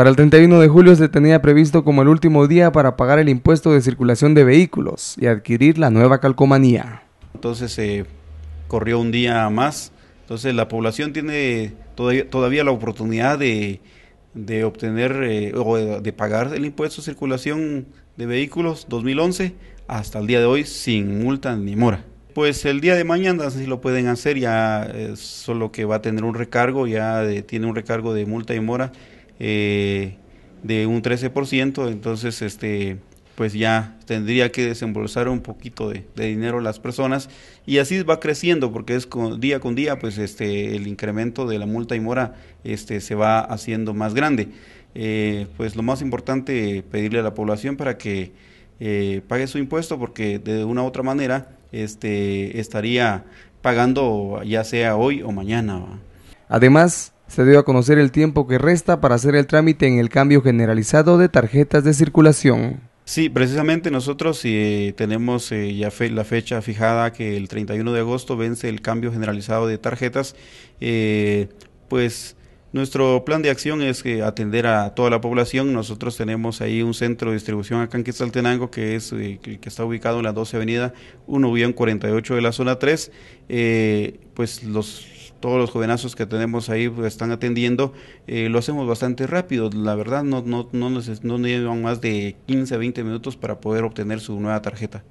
Para el 31 de julio se tenía previsto como el último día para pagar el impuesto de circulación de vehículos y adquirir la nueva calcomanía. Entonces se eh, corrió un día más. Entonces la población tiene todavía, la oportunidad de, obtener eh, o de, pagar el impuesto de circulación de vehículos 2011 hasta el día de hoy sin multa ni mora. Pues el día de mañana si lo pueden hacer, ya eh, solo que va a tener un recargo, ya tiene un recargo de multa y mora eh, de un 13%, entonces este pues ya tendría que desembolsar un poquito de, dinero las personas y así va creciendo porque es con, día con día pues este el incremento de la multa y mora este se va haciendo más grande eh, pues lo más importante pedirle a la población para que eh, pague su impuesto porque de una u otra manera este estaría pagando ya sea hoy o mañana además se dio a conocer el tiempo que resta para hacer el trámite en el cambio generalizado de tarjetas de circulación. Sí, precisamente nosotros eh, tenemos eh, ya la fecha fijada que el 31 de agosto vence el cambio generalizado de tarjetas. Eh, pues nuestro plan de acción es atender a toda la población. Nosotros tenemos ahí un centro de distribución acá en Quetzaltenango que, es, que está ubicado en la 12 Avenida 1 48 de la zona 3. pues los todos los jovenazos que tenemos ahí pues, están atendiendo, eh, lo hacemos bastante rápido, la verdad no, no, no, nos, no llevan más de 15 a 20 minutos para poder obtener su nueva tarjeta.